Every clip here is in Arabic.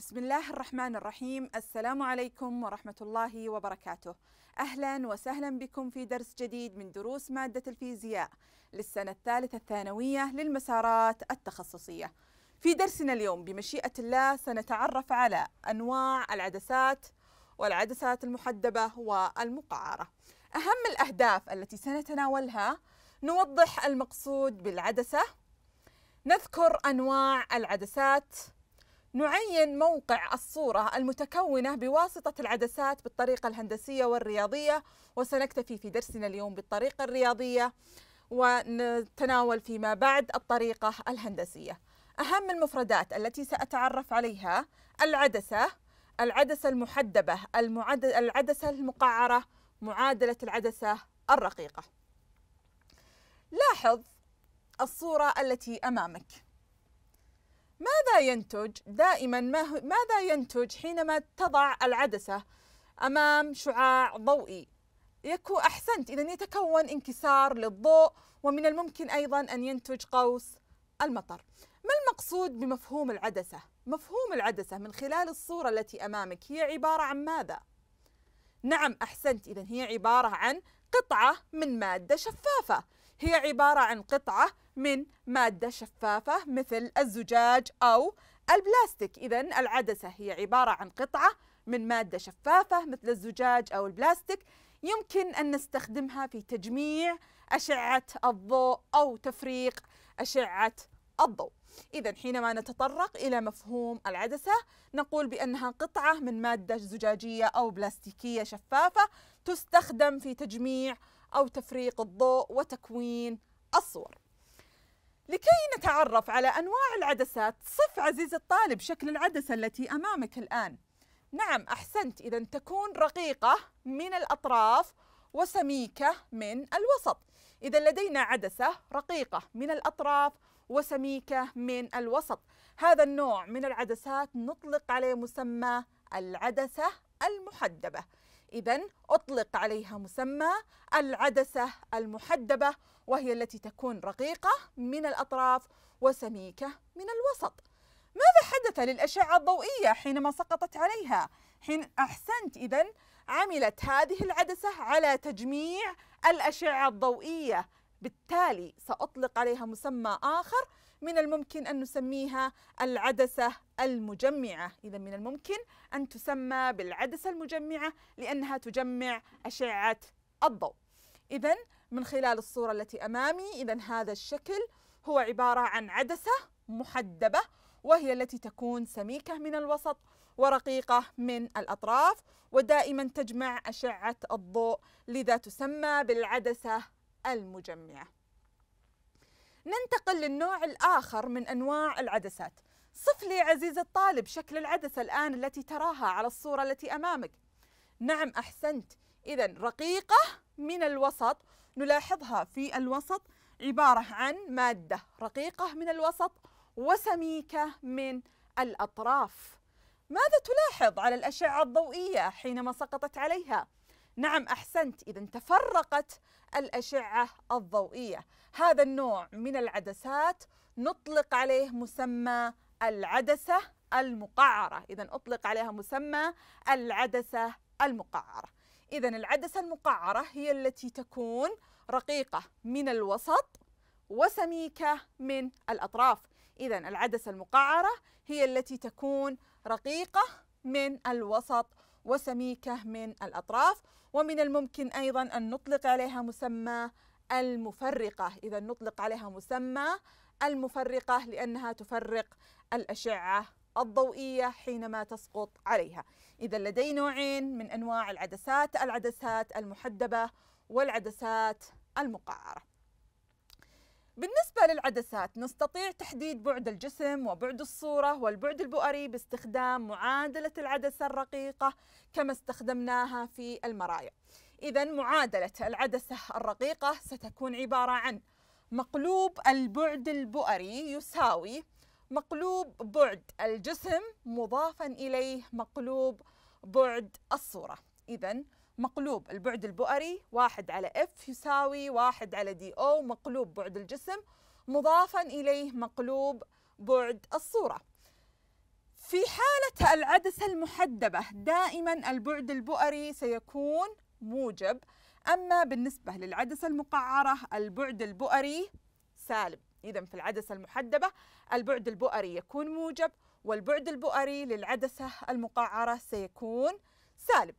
بسم الله الرحمن الرحيم السلام عليكم ورحمة الله وبركاته أهلا وسهلا بكم في درس جديد من دروس مادة الفيزياء للسنة الثالثة الثانوية للمسارات التخصصية في درسنا اليوم بمشيئة الله سنتعرف على أنواع العدسات والعدسات المحدبة والمقعرة أهم الأهداف التي سنتناولها نوضح المقصود بالعدسة نذكر أنواع العدسات نعين موقع الصورة المتكونة بواسطة العدسات بالطريقة الهندسية والرياضية وسنكتفي في درسنا اليوم بالطريقة الرياضية ونتناول فيما بعد الطريقة الهندسية أهم المفردات التي سأتعرف عليها العدسة العدسة المحدبة العدسة المقعرة معادلة العدسة الرقيقة لاحظ الصورة التي أمامك ماذا ينتج دائما ما ماذا ينتج حينما تضع العدسة أمام شعاع ضوئي يكو أحسنت إذا يتكون انكسار للضوء ومن الممكن أيضا أن ينتج قوس المطر ما المقصود بمفهوم العدسة؟ مفهوم العدسة من خلال الصورة التي أمامك هي عبارة عن ماذا؟ نعم أحسنت إذا هي عبارة عن قطعة من مادة شفافة هي عبارة عن قطعة من مادة شفافة مثل الزجاج أو البلاستيك إذا العدسة هي عبارة عن قطعة من مادة شفافة مثل الزجاج أو البلاستيك يمكن أن نستخدمها في تجميع أشعة الضوء أو تفريق أشعة الضوء إذا حينما نتطرق إلى مفهوم العدسة نقول بأنها قطعة من مادة زجاجية أو بلاستيكية شفافة تستخدم في تجميع أو تفريق الضوء وتكوين الصور لكي نتعرف على أنواع العدسات صف عزيزي الطالب شكل العدسة التي أمامك الآن نعم أحسنت إذا تكون رقيقة من الأطراف وسميكة من الوسط إذا لدينا عدسة رقيقة من الأطراف وسميكة من الوسط هذا النوع من العدسات نطلق عليه مسمى العدسة المحدبة إذا أطلق عليها مسمى العدسة المحدبة وهي التي تكون رقيقة من الأطراف وسميكة من الوسط ماذا حدث للأشعة الضوئية حينما سقطت عليها؟ حين أحسنت إذا عملت هذه العدسة على تجميع الأشعة الضوئية بالتالي سأطلق عليها مسمى آخر من الممكن أن نسميها العدسة المجمعة إذا من الممكن أن تسمى بالعدسة المجمعة لأنها تجمع أشعة الضوء إذا من خلال الصورة التي أمامي إذا هذا الشكل هو عبارة عن عدسة محدبة وهي التي تكون سميكة من الوسط ورقيقة من الأطراف ودائما تجمع أشعة الضوء لذا تسمى بالعدسة المجمعة ننتقل للنوع الآخر من أنواع العدسات صف لي عزيز الطالب شكل العدسة الآن التي تراها على الصورة التي أمامك نعم أحسنت إذا رقيقة من الوسط نلاحظها في الوسط عبارة عن مادة رقيقة من الوسط وسميكة من الأطراف ماذا تلاحظ على الأشعة الضوئية حينما سقطت عليها؟ نعم أحسنت إذا تفرقت الأشعة الضوئية هذا النوع من العدسات نطلق عليه مسمى العدسة المقعرة إذا أطلق عليها مسمى العدسة المقعرة إذا العدسة المقعرة هي التي تكون رقيقة من الوسط وسميكة من الأطراف إذا العدسة المقعرة هي التي تكون رقيقة من الوسط وسميكة من الأطراف ومن الممكن أيضا أن نطلق عليها مسمى المفرقة إذا نطلق عليها مسمى المفرقة لأنها تفرق الأشعة الضوئية حينما تسقط عليها إذا لدي نوعين من أنواع العدسات العدسات المحدبة والعدسات المقعرة بالنسبة للعدسات نستطيع تحديد بعد الجسم وبعد الصورة والبعد البؤري باستخدام معادلة العدسة الرقيقة كما استخدمناها في المرايا إذا معادلة العدسة الرقيقة ستكون عبارة عن مقلوب البعد البؤري يساوي مقلوب بعد الجسم مضافا إليه مقلوب بعد الصورة إذا مقلوب البعد البؤري واحد على اف يساوي واحد على دي او مقلوب بعد الجسم مضافا إليه مقلوب بعد الصورة في حالة العدسة المحدبة دائما البعد البؤري سيكون موجب أما بالنسبة للعدسة المقعرة البعد البؤري سالب إذا في العدسة المحدبة البعد البؤري يكون موجب والبعد البؤري للعدسة المقعرة سيكون سالب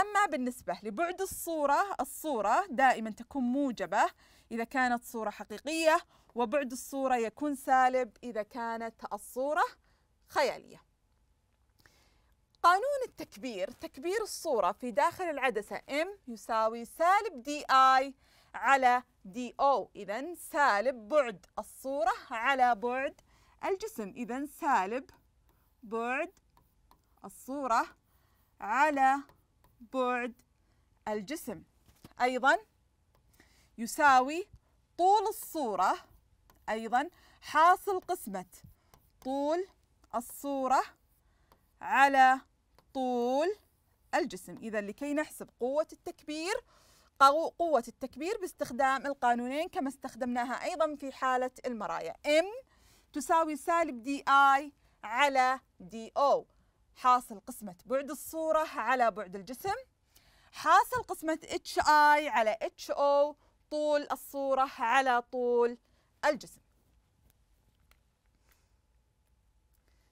أما بالنسبة لبعد الصورة الصورة دائما تكون موجبة إذا كانت صورة حقيقية وبعد الصورة يكون سالب إذا كانت الصورة خيالية قانون التكبير تكبير الصورة في داخل العدسة M يساوي سالب DI على DO إذن إذا سالب بعد الصورة على بعد الجسم إذا سالب بعد الصورة على بعد الجسم أيضا يساوي طول الصورة أيضا حاصل قسمة طول الصورة على طول الجسم إذا لكي نحسب قوة التكبير قوة التكبير باستخدام القانونين كما استخدمناها أيضا في حالة المرايا M تساوي سالب دي آي على دي أو حاصل قسمة بعد الصورة على بعد الجسم حاصل قسمة HI على HO طول الصورة على طول الجسم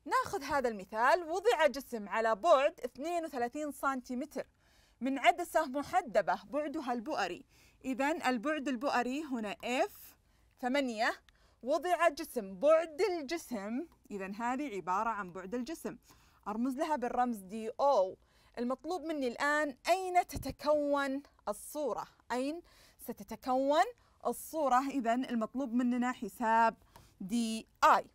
ناخذ هذا المثال وضع جسم على بعد 32 سنتيمتر من عدسة محدبة بعدها البؤري إذا البعد البؤري هنا F 8 وضع جسم بعد الجسم إذا هذه عبارة عن بعد الجسم أرمز لها بالرمز دي أو المطلوب مني الآن أين تتكون الصورة أين ستتكون الصورة إذا المطلوب مننا حساب دي آي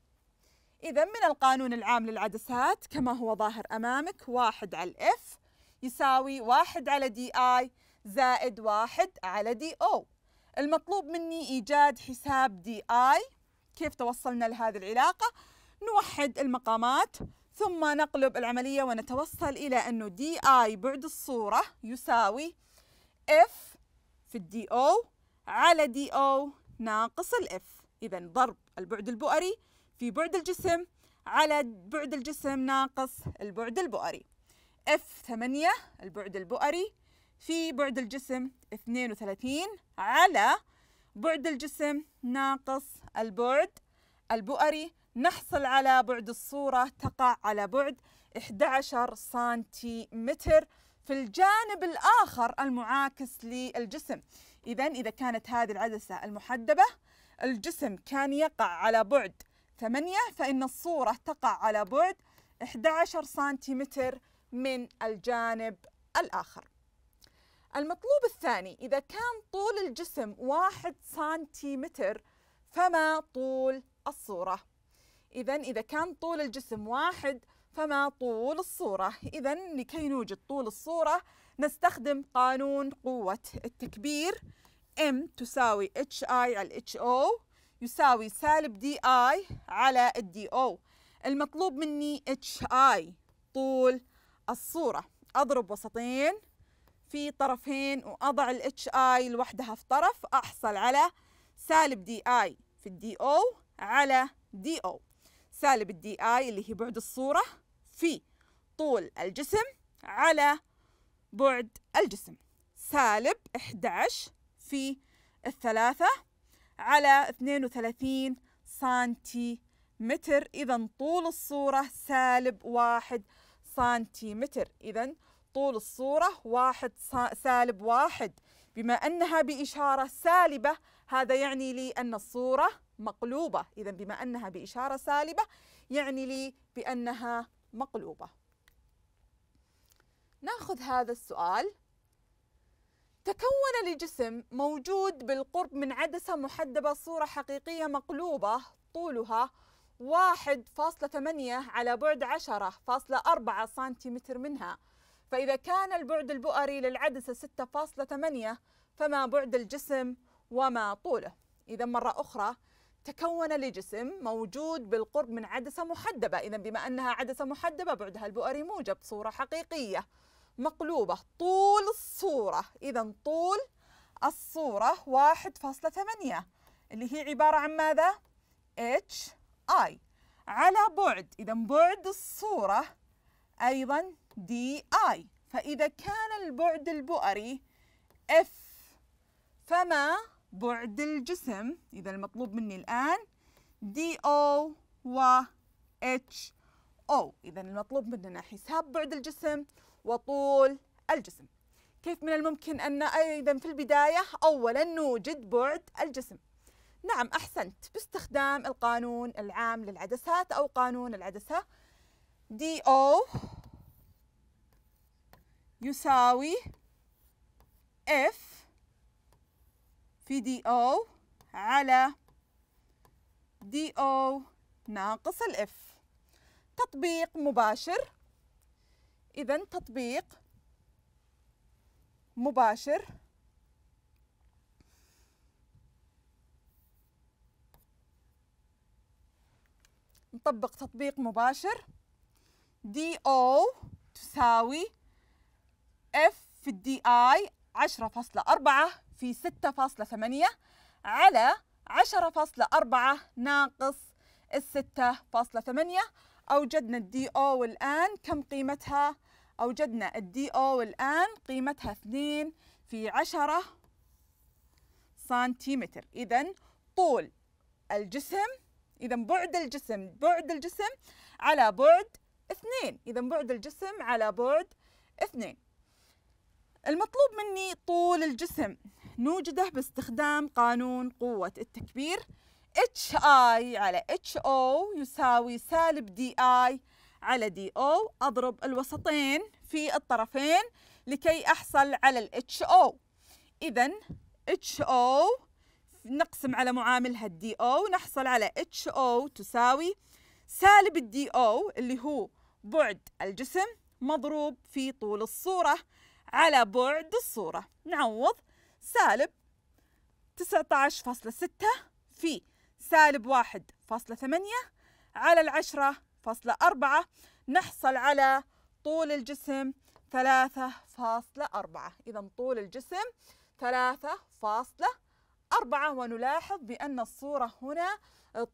إذا من القانون العام للعدسات كما هو ظاهر أمامك واحد على الإف يساوي واحد على دي آي زائد واحد على دي أو المطلوب مني إيجاد حساب دي آي كيف توصلنا لهذه العلاقة؟ نوحد المقامات ثم نقلب العملية ونتوصل إلى أنه دي آي بعد الصورة يساوي اف في الدي او على دي او ناقص الاف إذا ضرب البعد البؤري في بعد الجسم على بعد الجسم ناقص البعد البؤري اف 8 البعد البؤري في بعد الجسم 32 على بعد الجسم ناقص البعد البؤري نحصل على بعد الصورة تقع على بعد 11 سنتيمتر في الجانب الآخر المعاكس للجسم إذا إذا كانت هذه العدسة المحدبة الجسم كان يقع على بعد 8 فإن الصورة تقع على بعد 11 سنتيمتر من الجانب الآخر المطلوب الثاني إذا كان طول الجسم واحد سنتيمتر فما طول الصورة إذا إذا كان طول الجسم واحد فما طول الصورة إذا لكي نوجد طول الصورة نستخدم قانون قوة التكبير M تساوي HI على HO يساوي سالب DI اي على الدي او المطلوب مني اتش اي طول الصورة اضرب وسطين في طرفين واضع الاتش اي لوحدها في طرف احصل على سالب DI اي في الدي او على دي أو سالب الدي آي اللي هي بعد الصورة في طول الجسم على بعد الجسم سالب 11 في الثلاثة على 32 سنتيمتر إذا طول الصورة سالب واحد سنتيمتر إذا طول الصورة واحد سالب واحد بما أنها بإشارة سالبة هذا يعني لي أن الصورة مقلوبة إذا بما أنها بإشارة سالبة يعني لي بأنها مقلوبة ناخذ هذا السؤال تكون لجسم موجود بالقرب من عدسة محدبة صورة حقيقية مقلوبة طولها 1.8 على بعد 10.4 سنتيمتر منها فإذا كان البعد البؤري للعدسة 6.8 فما بعد الجسم وما طوله إذا مرة أخرى تكون لجسم موجود بالقرب من عدسة محدبة إذا بما أنها عدسة محدبة بعدها البؤري موجب صورة حقيقية مقلوبة طول الصورة إذا طول الصورة 1.8 اللي هي عبارة عن ماذا؟ H I على بعد إذا بعد الصورة أيضا D I فإذا كان البعد البؤري F فما بعد الجسم إذا المطلوب مني الآن دي أو و اتش أو إذا المطلوب مننا حساب بعد الجسم وطول الجسم كيف من الممكن أن أيضا في البداية أولا نوجد بعد الجسم نعم أحسنت باستخدام القانون العام للعدسات أو قانون العدسة دي أو يساوي اف في دي او على دي او ناقص الاف تطبيق مباشر اذا تطبيق مباشر نطبق تطبيق مباشر دي او تساوي اف في الدي اي 10.4 في 6.8 على 10.4 ناقص ال 6.8 أوجدنا الدي أو والآن كم قيمتها؟ أوجدنا الدي أو والآن قيمتها 2 في 10 سنتيمتر إذا طول الجسم إذا بعد الجسم بعد الجسم على بعد 2 إذا بعد الجسم على بعد 2 المطلوب مني طول الجسم نوجده باستخدام قانون قوة التكبير HI على HO يساوي سالب DI على DO أضرب الوسطين في الطرفين لكي أحصل على ال HO إذا HO نقسم على معاملها الدي او نحصل على اتش او تساوي سالب الدي او اللي هو بعد الجسم مضروب في طول الصورة على بعد الصورة نعوض سالب 19.6 في سالب 1.8 على العشرة فاصلة أربعة نحصل على طول الجسم ثلاثة فاصلة أربعة إذا طول الجسم ثلاثة فاصلة أربعة ونلاحظ بأن الصورة هنا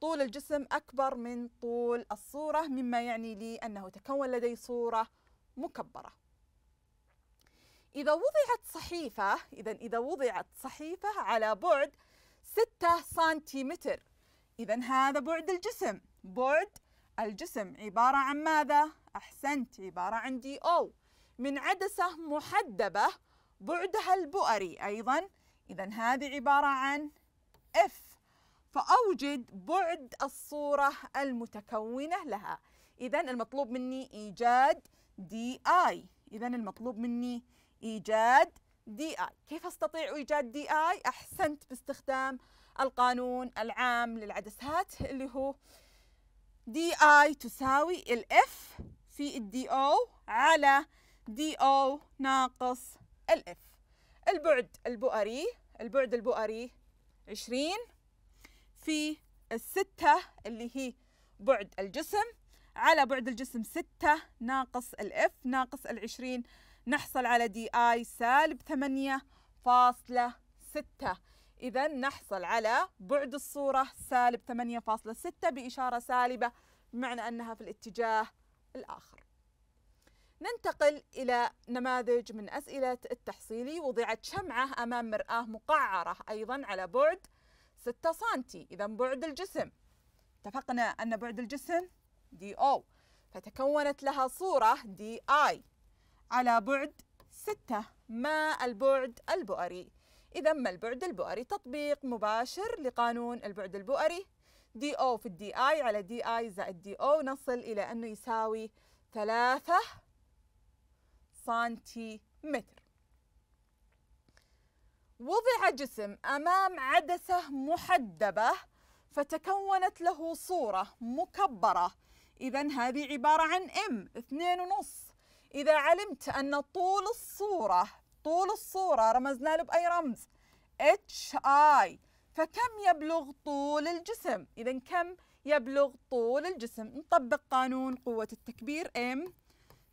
طول الجسم أكبر من طول الصورة مما يعني لي أنه تكون لدي صورة مكبرة إذا وضعت صحيفة إذا إذا وضعت صحيفة على بعد ستة سنتيمتر إذا هذا بعد الجسم بعد الجسم عبارة عن ماذا؟ أحسنت عبارة عن دي أو من عدسة محدبة بعدها البؤري أيضا إذا هذه عبارة عن F فأوجد بعد الصورة المتكونة لها إذا المطلوب مني إيجاد دي آي إذا المطلوب مني إيجاد دي آي كيف أستطيع إيجاد دي آي؟ أحسنت باستخدام القانون العام للعدسات اللي هو دي آي تساوي الإف في الدي أو على دي أو ناقص الإف البعد البؤري البعد البؤري 20 في الستة اللي هي بعد الجسم على بعد الجسم ستة ناقص الإف ناقص العشرين نحصل على دي اي سالب ثمانية فاصلة ستة إذا نحصل على بعد الصورة سالب ثمانية فاصلة ستة بإشارة سالبة بمعنى أنها في الاتجاه الآخر ننتقل إلى نماذج من أسئلة التحصيلي وضعت شمعة أمام مرآة مقعرة أيضا على بعد 6 سنتي إذا بعد الجسم اتفقنا أن بعد الجسم دي أو فتكونت لها صورة دي آي على بعد ستة ما البعد البؤري إذا ما البعد البؤري تطبيق مباشر لقانون البعد البؤري دي أو في الدي آي على دي آي زائد دي أو نصل إلى أنه يساوي ثلاثة سنتيمتر وضع جسم أمام عدسة محدبة فتكونت له صورة مكبرة إذا هذه عبارة عن M اثنين ونص إذا علمت أن طول الصورة طول الصورة رمزنا له بأي رمز HI فكم يبلغ طول الجسم إذا كم يبلغ طول الجسم نطبق قانون قوة التكبير M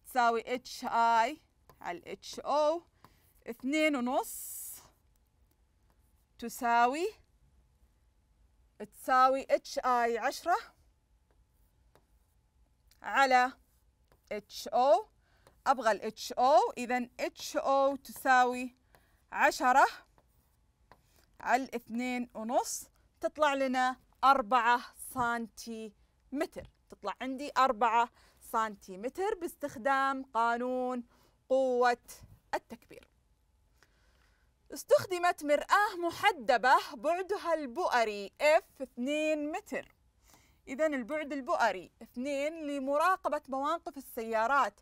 تساوي HI على HO اثنين ونص تساوي تساوي HI عشرة على HO أبغى ال HO إذا HO تساوي عشرة على اثنين ونص تطلع لنا أربعة سنتيمتر تطلع عندي أربعة سنتيمتر باستخدام قانون قوة التكبير استخدمت مرآة محدبة بعدها البؤري F 2 متر إذا البعد البؤري 2 لمراقبة مواقف السيارات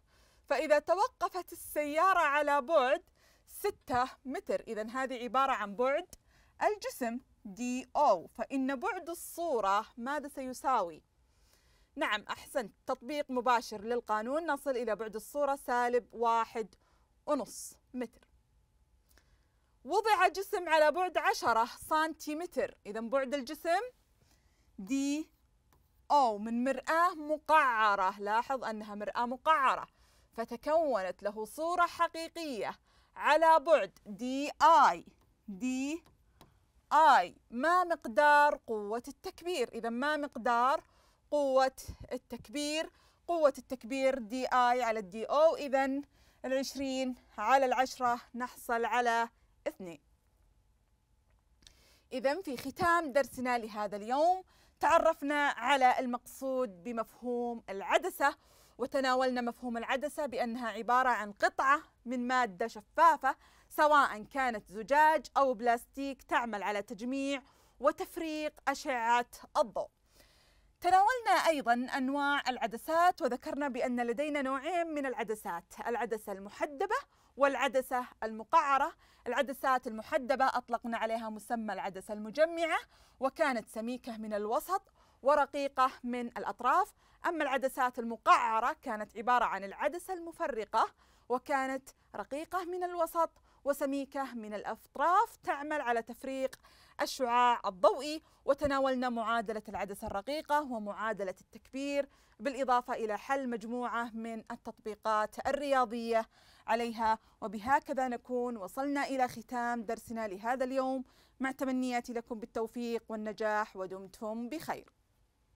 فإذا توقفت السيارة على بعد 6 متر إذا هذه عبارة عن بعد الجسم دي أو فإن بعد الصورة ماذا سيساوي؟ نعم أحسنت تطبيق مباشر للقانون نصل إلى بعد الصورة سالب واحد ونص متر وضع جسم على بعد عشرة سنتيمتر إذا بعد الجسم دي أو من مرآة مقعرة لاحظ أنها مرآة مقعرة فتكونت له صورة حقيقية على بعد دي آي دي آي ما مقدار قوة التكبير إذا ما مقدار قوة التكبير قوة التكبير دي آي على الدي أو إذا العشرين على العشرة نحصل على اثنين إذا في ختام درسنا لهذا اليوم تعرفنا على المقصود بمفهوم العدسة وتناولنا مفهوم العدسة بأنها عبارة عن قطعة من مادة شفافة سواء كانت زجاج أو بلاستيك تعمل على تجميع وتفريق أشعة الضوء. تناولنا أيضا أنواع العدسات وذكرنا بأن لدينا نوعين من العدسات، العدسة المحدبة والعدسة المقعرة، العدسات المحدبة أطلقنا عليها مسمى العدسة المجمعة وكانت سميكة من الوسط ورقيقة من الأطراف أما العدسات المقعرة كانت عبارة عن العدسة المفرقة وكانت رقيقة من الوسط وسميكة من الأطراف تعمل على تفريق الشعاع الضوئي وتناولنا معادلة العدسة الرقيقة ومعادلة التكبير بالإضافة إلى حل مجموعة من التطبيقات الرياضية عليها وبهكذا نكون وصلنا إلى ختام درسنا لهذا اليوم مع تمنياتي لكم بالتوفيق والنجاح ودمتم بخير